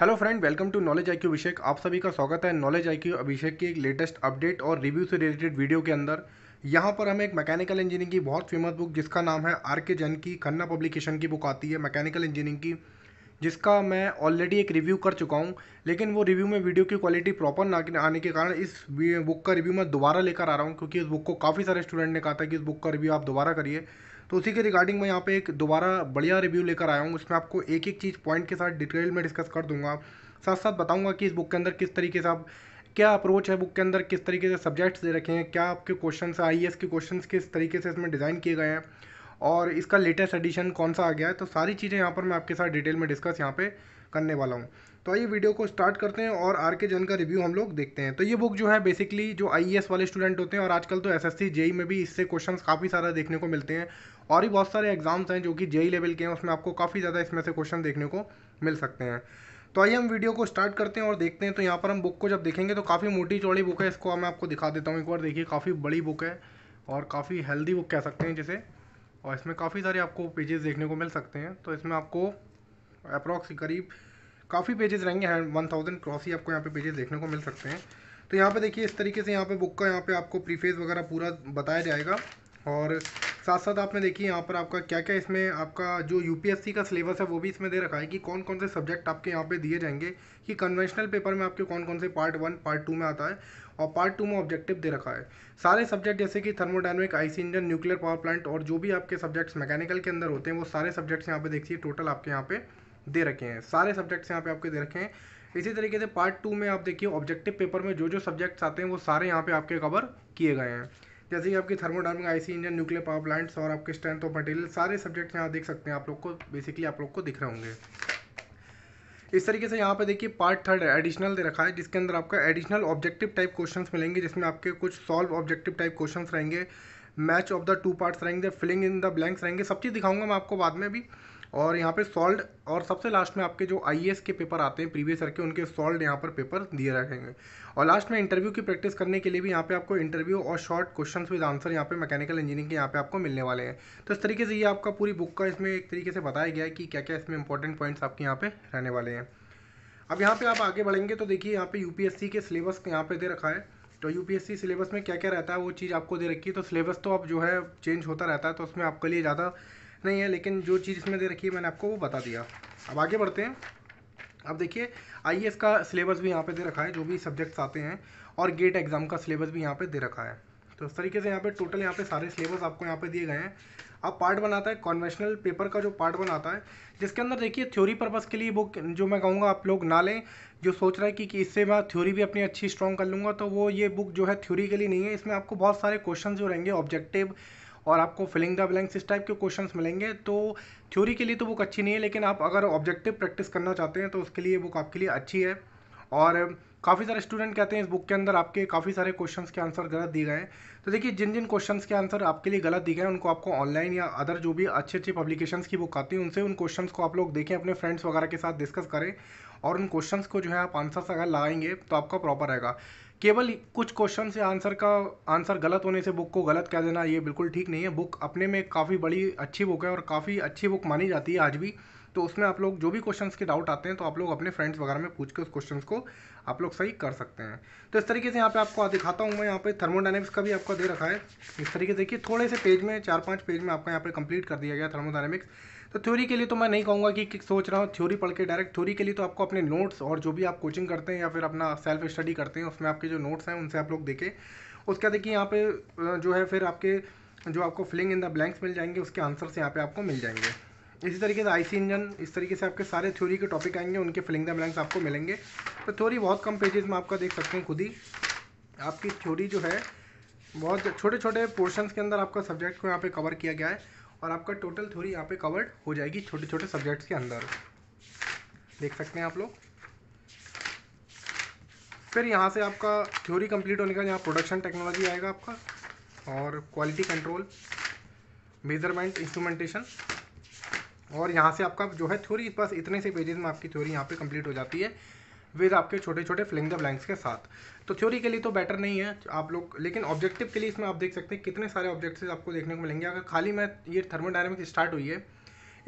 hello friend welcome to knowledge I Q Abhishek आप सभी का स्वागत है नॉलेज आई क्यू अभिषेक की एक लेटेस्ट अपडेट और रिव्यू से रिलेटेड वीडियो के अंदर यहाँ पर हमें एक मैकेनिकल इंजीनियरिंग की बहुत फेमस बुक जिसका नाम है आर के जैन की खन्ना पब्लिकेशन की बुक आती है मैकेनिकल इंजीनियरिंग की जिसका मैं ऑलरेडी एक रिव्यू कर चुका हूँ लेकिन वो रिव्यू में वीडियो की क्वालिटी प्रॉपर ना आने के कारण इस बुक का रिव्यू मैं दोबारा लेकर आ रहा हूँ क्योंकि इस बुक को काफ़ी सारे स्टूडेंट ने कहा था कि इस बुक का रिव्यू आप दोबारा करिए तो उसी के रिगार्डिंग मैं यहाँ पे एक दोबारा बढ़िया रिव्यू लेकर आया हूँ उसमें आपको एक एक चीज़ पॉइंट के साथ डिटेल में डिस्कस कर दूंगा साथ साथ बताऊँगा कि इस बुक के अंदर किस तरीके से आप क्या अप्रोच है बुक के अंदर किस तरीके से सब्जेक्ट्स दे रखे हैं क्या आपके क्वेश्चन आई एस के क्वेश्चन किस तरीके से इसमें डिज़ाइन किए गए हैं और इसका लेटेस्ट एडिशन कौन सा आ गया है तो सारी चीज़ें यहाँ पर मैं आपके साथ डिटेल में डिस्कस यहाँ पे करने वाला हूँ तो आइए वीडियो को स्टार्ट करते हैं और आर के जन का रिव्यू हम लोग देखते हैं तो ये बुक जो है बेसिकली जो आई e वाले स्टूडेंट होते हैं और आजकल तो एस एस e e में भी इससे क्वेश्चन काफ़ी सारा देखने को मिलते हैं और भी बहुत सारे एग्ज़ाम्स हैं जो कि जेई लेवल e के हैं उसमें आपको काफ़ी ज़्यादा इसमें से क्वेश्चन देखने को मिल सकते हैं तो आइए हम वीडियो को स्टार्ट करते हैं और देखते हैं तो यहाँ पर हम बुक को जब देखेंगे तो काफ़ी मोटी चौड़ी बुक है इसको मैं आपको दिखा देता हूँ एक बार देखिए काफ़ी बड़ी बुक है और काफ़ी हेल्दी बुक कह सकते हैं जिसे और इसमें काफ़ी सारे आपको पेजेस देखने को मिल सकते हैं तो इसमें आपको अप्रॉक्स करीब काफ़ी पेजेस रहेंगे वन थाउजेंड क्रॉस ही आपको यहाँ पे पेजेस देखने को मिल सकते हैं तो यहाँ पे देखिए इस तरीके से यहाँ पे बुक का यहाँ पे आपको प्रीफेस वगैरह पूरा बताया जाएगा और साथ साथ आपने देखिए यहाँ पर आपका क्या क्या इसमें आपका जो यूपीएससी का सिलेबस है वो भी इसमें दे रखा है कि कौन कौन से सब्जेक्ट आपके यहाँ पे दिए जाएंगे कि कन्वेंशनल पेपर में आपके कौन कौन से पार्ट वन पार्ट टू में आता है और पार्ट टू में ऑब्जेक्टिव दे रखा है सारे सब्जेक्ट जैसे कि thermodynamic IC engine nuclear power plant और जो भी आपके सब्जेक्ट्स मैकेनिकल के अंदर होते हैं वो सारे सब्जेक्ट्स यहाँ पे देखिए टोटल आपके यहाँ पे दे रखे हैं सारे सब्जेक्ट्स यहाँ पे आपके दे रखे हैं इसी तरीके से पार्ट टू में आप देखिए ऑब्जेक्टिव पेपर में जो जो सब्जेक्ट्स आते हैं वो सारे यहाँ पे आपके कवर किए गए हैं जैसे कि आपकी thermodynamic IC engine nuclear power plants और आपके स्ट्रेंथ ऑफ मटेरियल सारे सब्जेक्ट यहाँ देख सकते हैं आप लोग को बेसिकली आप लोग को दिख रहे होंगे इस तरीके से यहाँ पे देखिए पार्ट थर्ड एडिशनल दे रखा है जिसके अंदर आपका एडिशनल ऑब्जेक्टिव टाइप क्वेश्चंस मिलेंगे जिसमें आपके कुछ सॉल्व ऑब्जेक्टिव टाइप क्वेश्चंस रहेंगे match of the two parts रहेंगे फिलिंग इन द ब्लैंक्स रहेंगे सब चीज़ दिखाऊंगा मैं आपको बाद में भी और यहाँ पे सॉल्ड और सबसे लास्ट में आपके जो आई के पेपर आते हैं प्रीवियस ईयर के उनके सॉल्ड यहाँ पर पेपर दिए रखेंगे और लास्ट में इंटरव्यू की प्रैक्टिस करने के लिए भी यहाँ पे आपको इंटरव्यू और शॉर्ट क्वेश्चन विद आंसर यहाँ पे मैकेनिकल इंजीनियरिंग के यहाँ पे आपको मिलने वाले हैं तो इस तरीके से ये आपका पूरी बुक का इसमें एक तरीके से बताया गया है कि क्या क्या इसमें इंपॉर्टेंट पॉइंट्स आपके यहाँ पे रहने वाले हैं अब यहाँ पर आप आगे बढ़ेंगे तो देखिए यहाँ पे यू के सिलेबस यहाँ पे दे रखा है तो यू सिलेबस में क्या क्या रहता है वो चीज़ आपको दे रखी है तो सिलेबस तो अब जो है चेंज होता रहता है तो उसमें आपके लिए ज़्यादा नहीं है लेकिन जो चीज़ इसमें दे रखी है मैंने आपको वो बता दिया अब आगे बढ़ते हैं अब देखिए आई e का सिलेबस भी यहाँ पे दे रखा है जो भी सब्जेक्ट्स आते हैं और गेट एग्ज़ाम का सिलेबस भी यहाँ पे दे रखा है तो इस तरीके से यहाँ पे टोटल यहाँ पे सारे सिलेबस आपको यहाँ पे दिए गए हैं अब पार्ट बनाता है कॉन्वेंशनल पेपर का जो पार्ट बनाता है जिसके अंदर देखिए थ्योरी पर्पस के लिए बुक जो मैं कहूँगा आप लोग ना लें जो सोच रहा है कि, कि इससे मैं थ्योरी भी अपनी अच्छी स्ट्रॉन्ग कर लूँगा तो वो ये बुक जो है थ्योरी के लिए नहीं है इसमें आपको बहुत सारे क्वेश्चन जो रहेंगे ऑब्जेक्टिव और आपको फिलिंग द ब्लैंक्स इस टाइप के क्वेश्चन मिलेंगे तो थ्योरी के लिए तो बुक अच्छी नहीं है लेकिन आप अगर ऑब्जेक्टिव प्रैक्टिस करना चाहते हैं तो उसके लिए बुक आपके लिए अच्छी है और काफ़ी सारे स्टूडेंट कहते हैं इस बुक के अंदर आपके काफ़ी सारे क्वेश्चंस के आंसर गलत दिए गए हैं तो देखिए जिन जिन क्वेश्चंस के आंसर आपके लिए गलत दिए गए हैं उनको आपको ऑनलाइन या अदर जो भी अच्छे अच्छे पब्लिकेशंस की बुक आती है उनसे उन क्वेश्चंस को आप लोग देखें अपने फ्रेंड्स वगैरह के साथ डिस्कस करें और उन क्वेश्चन को जो है आप आंसर अगर लगाएंगे तो आपका प्रॉपर रहेगा केवल कुछ क्वेश्चन से आंसर का आंसर गलत होने से बुक को गलत कह देना ये बिल्कुल ठीक नहीं है बुक अपने में काफ़ी बड़ी अच्छी बुक है और काफ़ी अच्छी बुक मानी जाती है आज भी तो उसमें आप लोग जो भी क्वेश्चंस के डाउट आते हैं तो आप लोग अपने फ्रेंड्स वगैरह में पूछ के उस क्वेश्चंस को आप लोग सही कर सकते हैं तो इस तरीके से यहाँ पे आपको दिखाता हूँ मैं यहाँ पे थर्मोडाइनमिक्स का भी आपका दे रखा है इस तरीके से देखिए थोड़े से पेज में चार पाँच पेज में आपका यहाँ पे कंप्लीट कर दिया गया थर्मोडाइनमिक्स तो थ्योरी के लिए तो मैं नहीं कहूँगा कि, कि सोच रहा हूँ थ्योरी पढ़ के डायरेक्ट थ्योरी के लिए तो आपको अपने नोट्स और जो भी आप कोचिंग करते हैं या फिर अपना सेल्फ स्टडी करते हैं उसमें आपके जो नोट्स हैं उनसे आप लोग देखें उसके बाद देखिए यहाँ पे जो है फिर आपके जो आपको फिलिंग इन द ब्लैंक्स मिल जाएंगे उसके आंसर्स यहाँ पे आपको मिल जाएंगे इसी तरीके से आईसी इंजन इस तरीके से आपके सारे थ्योरी के टॉपिक आएंगे उनके फिलिंग द ब्लैंक्स आपको मिलेंगे तो थ्योरी बहुत कम पेजेस में आपका देख सकते हैं खुद ही आपकी थ्योरी जो है बहुत छोटे छोटे पोर्शंस के अंदर आपका सब्जेक्ट को यहाँ पे कवर किया गया है और आपका टोटल थ्योरी यहाँ पे कवर्ड हो जाएगी छोटे छोटे सब्जेक्ट्स के अंदर देख सकते हैं आप लोग फिर यहाँ से आपका थ्योरी कंप्लीट होने का यहाँ प्रोडक्शन टेक्नोलॉजी आएगा आपका और क्वालिटी कंट्रोल मेजरमेंट इंस्ट्रूमेंटेशन और यहाँ से आपका जो है थ्योरी बस इतने से पेजेस में आपकी थ्योरी यहाँ पे कंप्लीट हो जाती है विद आपके छोटे छोटे फिलिंग द ब्लैंक्स के साथ तो थ्योरी के लिए तो बेटर नहीं है आप लोग लेकिन ऑब्जेक्टिव के लिए इसमें आप देख सकते हैं कितने सारे ऑब्जेक्टिव आपको देखने को मिलेंगे अगर खाली मैं ये थर्मोडायनेमिक स्टार्ट हुई है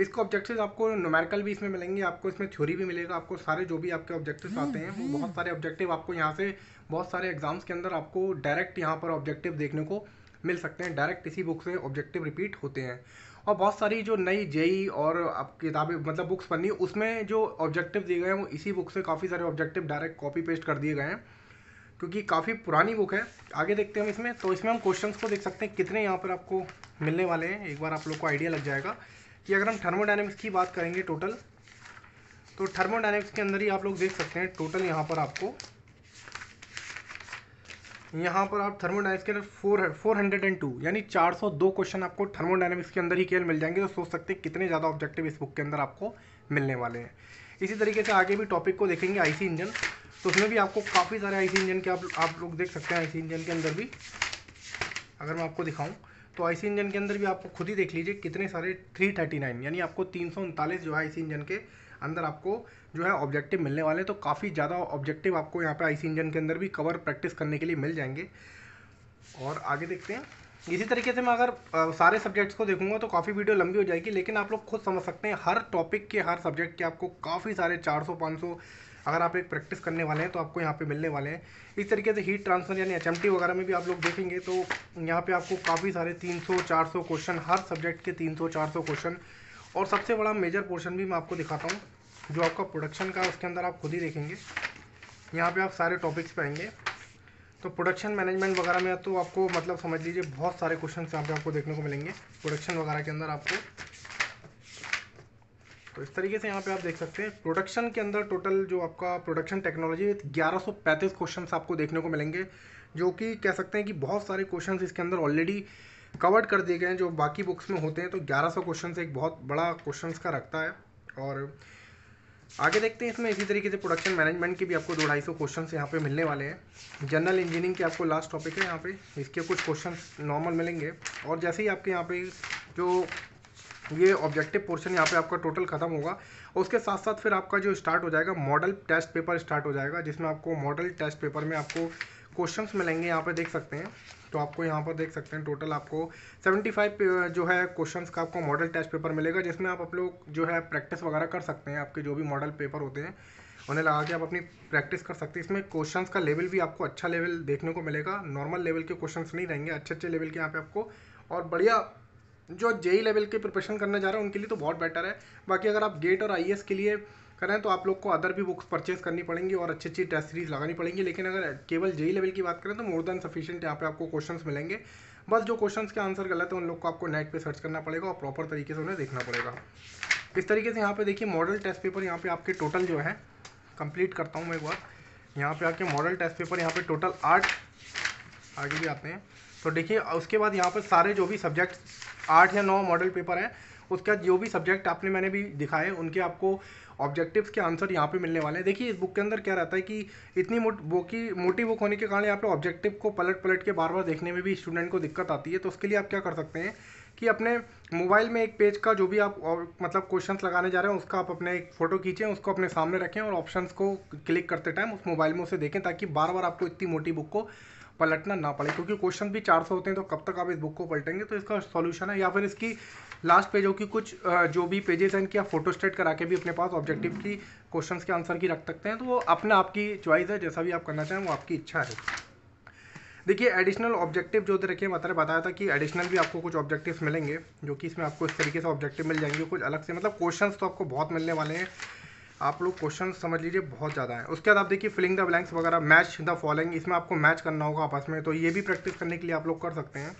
इसको ऑब्जेक्टिव आपको नोमेरिकल भी इसमें मिलेंगे आपको इसमें थ्योरी भी मिलेगा आपको सारे जो भी आपके ऑब्जेक्टिव आते हैं वो बहुत सारे ऑब्जेक्टिव आपको यहाँ से बहुत सारे एग्जाम्स के अंदर आपको डायरेक्ट यहाँ पर ऑब्जेक्टिव देखने को मिल सकते हैं डायरेक्ट इसी बुक से ऑब्जेक्टिव रिपीट होते हैं और बहुत सारी जो नई जेई और अब किताबें मतलब बुक्स पढ़नी उसमें जो ऑब्जेक्टिव दिए गए हैं वो इसी बुक से काफ़ी सारे ऑब्जेक्टिव डायरेक्ट कॉपी पेस्ट कर दिए गए हैं क्योंकि काफ़ी पुरानी बुक है आगे देखते हैं हम इसमें तो इसमें हम क्वेश्चंस को देख सकते हैं कितने यहाँ पर आपको मिलने वाले हैं एक बार आप लोग को आइडिया लग जाएगा कि अगर हम थर्मोडाइनमिक्स की बात करेंगे टोटल तो थर्मोडाइनमिक्स के अंदर ही आप लोग देख सकते हैं टोटल यहाँ पर आपको यहाँ पर आप थर्मोडाइनिक्स के अंदर four four hundred and two यानी चार सौ दो क्वेश्चन आपको थर्मोडाइनमिक्स के अंदर ही केवल मिल जाएंगे तो सोच सकते हैं कितने ज़्यादा ऑब्जेक्टिव इस बुक के अंदर आपको मिलने वाले हैं इसी तरीके से आगे भी टॉपिक को देखेंगे आईसी इंजन तो उसमें भी आपको काफ़ी सारे आईसी इंजन के आप आप लोग देख सकते हैं आईसी इंजन के अंदर भी अगर मैं आपको दिखाऊं तो आईसी इंजन के अंदर भी आपको खुद ही देख लीजिए कितने सारे थ्री थर्टी नाइन यानी आपको तीन सौ उनतालीस जो है आईसी इंजन के अंदर आपको जो है ऑब्जेक्टिव मिलने वाले तो काफ़ी ज़्यादा ऑब्जेक्टिव आपको यहाँ पे आईसी इंजन के अंदर भी कवर प्रैक्टिस करने के लिए मिल जाएंगे और आगे देखते हैं इसी तरीके से मैं अगर आ, सारे सब्जेक्ट्स को देखूंगा तो काफ़ी वीडियो लंबी हो जाएगी लेकिन आप लोग खुद समझ सकते हैं हर टॉपिक के हर सब्जेक्ट के आपको काफ़ी सारे 400 500 अगर आप एक प्रैक्टिस करने वाले हैं तो आपको यहाँ पे मिलने वाले हैं इस तरीके से हीट ट्रांसफर यानी एच वगैरह में भी आप लोग देखेंगे तो यहाँ पर आपको काफ़ी सारे तीन सौ क्वेश्चन हर सब्जेक्ट के तीन सौ क्वेश्चन और सबसे बड़ा मेजर पोर्शन भी मैं आपको दिखाता हूँ जो आपका प्रोडक्शन का उसके अंदर आप खुद ही देखेंगे यहाँ पे आप सारे टॉपिक्स पे आएंगे तो प्रोडक्शन मैनेजमेंट वगैरह में तो आपको मतलब समझ लीजिए बहुत सारे क्वेश्चन यहाँ पे आपको देखने को मिलेंगे प्रोडक्शन वगैरह के अंदर आपको तो इस तरीके से यहाँ पे आप देख सकते हैं प्रोडक्शन के अंदर टोटल जो आपका प्रोडक्शन टेक्नोलॉजी 1135 क्वेश्चन आपको देखने को मिलेंगे जो कि कह सकते हैं कि बहुत सारे क्वेश्चन इसके अंदर ऑलरेडी कवर्ड कर दिए गए हैं जो बाकी बुक्स में होते हैं तो 1100 क्वेश्चन एक बहुत बड़ा क्वेश्चन का रखता है और आगे देखते हैं इसमें इसी तरीके से प्रोडक्शन मैनेजमेंट के भी आपको दो ढाई सौ क्वेश्चन यहाँ पे मिलने वाले हैं जनरल इंजीनियरिंग के आपको लास्ट टॉपिक है यहाँ पे इसके कुछ क्वेश्चन नॉर्मल मिलेंगे और जैसे ही आपके यहाँ पे जो ये ऑब्जेक्टिव पोर्शन यहाँ पे आपका टोटल खत्म होगा और उसके साथ साथ फिर आपका जो स्टार्ट हो जाएगा मॉडल टेस्ट पेपर स्टार्ट हो जाएगा जिसमें आपको मॉडल टेस्ट पेपर में आपको क्वेश्चन मिलेंगे यहाँ पे देख सकते हैं तो आपको यहाँ पर देख सकते हैं टोटल आपको 75 जो है क्वेश्चंस का आपको मॉडल टेस्ट पेपर मिलेगा जिसमें आप आप लोग जो है प्रैक्टिस वगैरह कर सकते हैं आपके जो भी मॉडल पेपर होते हैं उन्हें लगा के आप अपनी प्रैक्टिस कर सकते हैं इसमें क्वेश्चंस का लेवल भी आपको अच्छा लेवल देखने को मिलेगा नॉर्मल लेवल के क्वेश्चंस नहीं रहेंगे अच्छे अच्छे लेवल के यहाँ पे आपको और बढ़िया जो जेई लेवल e के प्रिपरेशन करने जा रहे हैं उनके लिए तो बहुत बेटर है बाकी अगर आप गेट और आई e के लिए करें तो आप लोग को अदर भी बुक्स परचेज करनी पड़ेंगी और अच्छी अच्छी टेस्ट सीरीज लगानी पड़ेंगी लेकिन अगर केवल जेई लेवल की बात करें तो मोर देन सफिशियंट यहाँ पे आपको क्वेश्चन मिलेंगे बस जो क्वेश्चन के आंसर गलत है उन लोग को आपको नेट पर सर्च करना पड़ेगा और प्रॉपर तरीके से उन्हें देखना पड़ेगा इस तरीके से यहाँ पर देखिए मॉडल टेस्ट पेपर यहाँ पर आपके टोटल जो है कंप्लीट करता हूँ मैं एक बार यहाँ पे आपके मॉडल टेस्ट पेपर यहाँ पर टोटल आठ आगे भी आते हैं तो देखिए उसके बाद यहाँ पर सारे जो भी सब्जेक्ट आठ या नौ मॉडल पेपर हैं उसके बाद जो भी सब्जेक्ट आपने मैंने भी दिखाए उनके आपको ऑब्जेक्टिव्स के आंसर यहाँ पे मिलने वाले हैं देखिए इस बुक के अंदर क्या रहता है कि इतनी मोट की मोटी बुक होने के कारण यहाँ पे ऑब्जेक्टिव को पलट पलट के बार बार देखने में भी स्टूडेंट को दिक्कत आती है तो उसके लिए आप क्या कर सकते हैं कि अपने मोबाइल में एक पेज का जो भी आप मतलब क्वेश्चन लगाने जा रहे हैं उसका आप अपने एक फ़ोटो खींचें उसको अपने सामने रखें और ऑप्शन को क्लिक करते टाइम उस मोबाइल में उसे देखें ताकि बार बार आपको इतनी मोटी बुक को पलटना ना पड़े क्योंकि क्वेश्चन भी 400 होते हैं तो कब तक आप इस बुक को पलटेंगे तो इसका सॉल्यूशन है या फिर इसकी लास्ट पेजों की कुछ जो भी पेजेस हैं इनकी आप फोटो स्टेट करा के भी अपने पास ऑब्जेक्टिव की क्वेश्चन के आंसर की रख सकते हैं तो वो अपना आपकी च्वाइस है जैसा भी आप करना चाहें वो आपकी इच्छा है देखिए एडिशनल ऑब्जेक्टिव जो रखे मतलब बताया था कि एडिशनल भी आपको कुछ ऑब्जेक्टिव्स मिलेंगे जो कि इसमें आपको इस तरीके से ऑब्जेक्टिव मिल जाएंगे कुछ अलग से मतलब क्वेश्चंस तो आपको बहुत मिलने वाले हैं आप लोग क्वेश्चन समझ लीजिए बहुत ज़्यादा है उसके बाद आप देखिए फिलिंग द ब्लैंक्स वगैरह मैच द फॉलोइंग इसमें आपको मैच करना होगा आपस में तो ये भी प्रैक्टिस करने के लिए आप लोग कर सकते हैं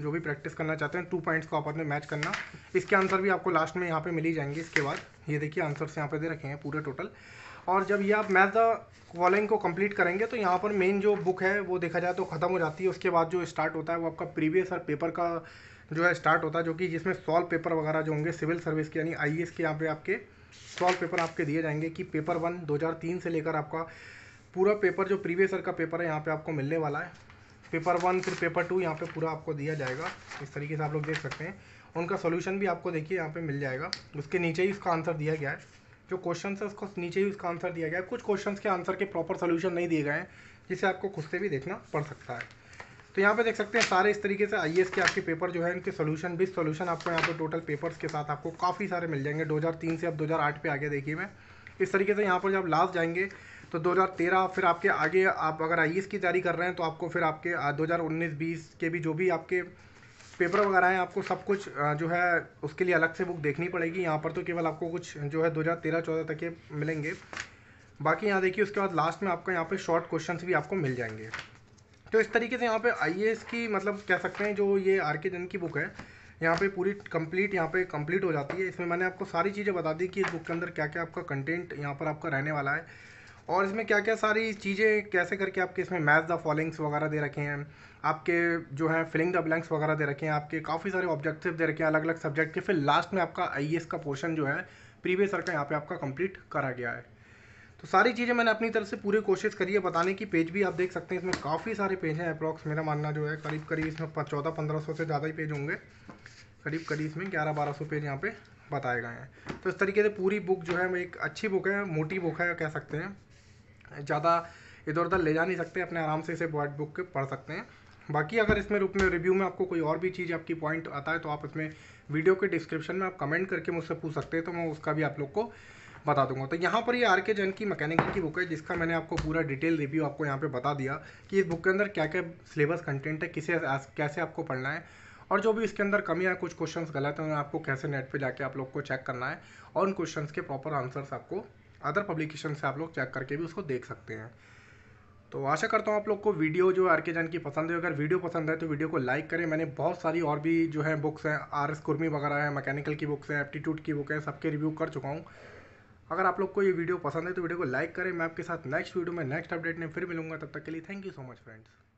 जो भी प्रैक्टिस करना चाहते हैं टू पॉइंट्स को आपस में मैच करना इसके आंसर भी आपको लास्ट में यहाँ पे मिल ही जाएंगे इसके बाद ये देखिए आंसर्स यहाँ पे दे रखे हैं पूरे टोटल और जब ये आप मैथ द को कंप्लीट करेंगे तो यहाँ पर मेन जो बुक है वो देखा जाए तो ख़त्म हो जाती है उसके बाद जो स्टार्ट होता है वो आपका प्रीवियस और पेपर का जो है स्टार्ट होता है जो कि जिसमें सॉल्व पेपर वगैरह जो होंगे सिविल सर्विस के यानी आई के यहाँ पर आपके सॉल्व पेपर आपके दिए जाएंगे कि पेपर वन दो से लेकर आपका पूरा पेपर जो प्रीवियस ईयर का पेपर है यहाँ पे आपको मिलने वाला है पेपर वन फिर पेपर टू यहाँ पे पूरा आपको दिया जाएगा इस तरीके से आप लोग देख सकते हैं उनका सोल्यूशन भी आपको देखिए यहाँ पे मिल जाएगा उसके नीचे ही उसका आंसर दिया गया है जो क्वेश्चन है उसको नीचे ही उसका आंसर दिया गया है कुछ क्वेश्चन के आंसर के प्रॉपर सोल्यूशन नहीं दिए गए हैं जिसे आपको खुद से भी देखना पड़ सकता है तो यहाँ पे देख सकते हैं सारे इस तरीके से आई के आपके पेपर जो है इनके सोल्यूशन भी सोल्यूशन आपको यहाँ पे टोटल पेपर्स के साथ आपको काफ़ी सारे मिल जाएंगे 2003 से अब 2008 पे आगे देखिए मैं इस तरीके से यहाँ पर जब लास्ट जाएंगे तो 2013 फिर आपके आगे आप अगर आई e की तैयारी कर रहे हैं तो आपको फिर आपके 2019-20 के भी जो भी आपके पेपर वगैरह हैं आपको सब कुछ जो है उसके लिए अलग से बुक देखनी पड़ेगी यहाँ पर तो केवल आपको कुछ जो है 2013-14 तक के मिलेंगे बाकी यहाँ देखिए उसके बाद लास्ट में आपको यहाँ पे शॉर्ट क्वेश्चन भी आपको मिल जाएंगे तो इस तरीके से यहाँ पर आई e की मतलब कह सकते हैं जो ये आर के जन की बुक है यहाँ पे पूरी कंप्लीट यहाँ पे कंप्लीट हो जाती है इसमें मैंने आपको सारी चीज़ें बता दी कि इस बुक के अंदर क्या क्या आपका कंटेंट यहाँ पर आपका रहने वाला है और इसमें क्या क्या सारी चीज़ें कैसे करके आपके इसमें मैच द फॉलिंग्स वगैरह दे रखे हैं आपके जो है फिलिंग द ब्लैंक्स वगैरह दे रखे हैं आपके काफ़ी सारे ऑब्जेक्टिव दे रखे हैं अलग अलग सब्जेक्ट के फिर लास्ट में आपका आई का पोर्शन जो है प्रीवियस ईयर का यहाँ पर आपका कंप्लीट करा गया है तो सारी चीज़ें मैंने अपनी तरफ से पूरी कोशिश करी है बताने की पेज भी आप देख सकते हैं इसमें काफ़ी सारे पेज हैं अप्रॉक्स मेरा मानना जो है करीब करीब इसमें चौदह पंद्रह सौ से ज़्यादा ही पेज होंगे करीब करीब इसमें ग्यारह बारह सौ पेज यहाँ पे बताए गए हैं तो इस तरीके से पूरी बुक जो है एक अच्छी बुक है मोटी बुक है कह सकते हैं ज़्यादा इधर उधर ले जा नहीं सकते अपने आराम से इसे वर्ड बुक पढ़ सकते हैं बाकी अगर इसमें रूप में रिव्यू में आपको कोई और भी चीज़ आपकी पॉइंट आता है तो आप इसमें वीडियो के डिस्क्रिप्शन में आप कमेंट करके मुझसे पूछ सकते हैं तो मैं उसका भी आप लोग को बता दूंगा तो यहाँ पर ये आर के जैन की मैकेनिकल की बुक है जिसका मैंने आपको पूरा डिटेल रिव्यू आपको यहाँ पे बता दिया कि इस बुक के अंदर क्या क्या सिलेबस कंटेंट है किसे कैसे आपको पढ़ना है और जो भी इसके अंदर कमियाँ कुछ क्वेश्चंस गलत हैं उन्हें आपको कैसे नेट पे जाके आप लोग को चेक करना है और उन क्वेश्चंस के प्रॉपर आंसर्स आपको अदर पब्लिकेशन से आप लोग चेक करके भी उसको देख सकते हैं तो आशा करता हूँ आप लोग को वीडियो जो आर के जैन की पसंद है अगर वीडियो पसंद है तो वीडियो को लाइक करें मैंने बहुत सारी और भी जो है बुक्स हैं आर एस कुर्मी वगैरह है मैकेनिकल की बुक्स हैं एप्टीट्यूड की बुक है सबके रिव्यू कर चुका हूँ अगर आप लोग को ये वीडियो पसंद है तो वीडियो को लाइक करें मैं आपके साथ नेक्स्ट वीडियो में नेक्स्ट अपडेट में फिर मिलूंगा तब तक के लिए thank you so much friends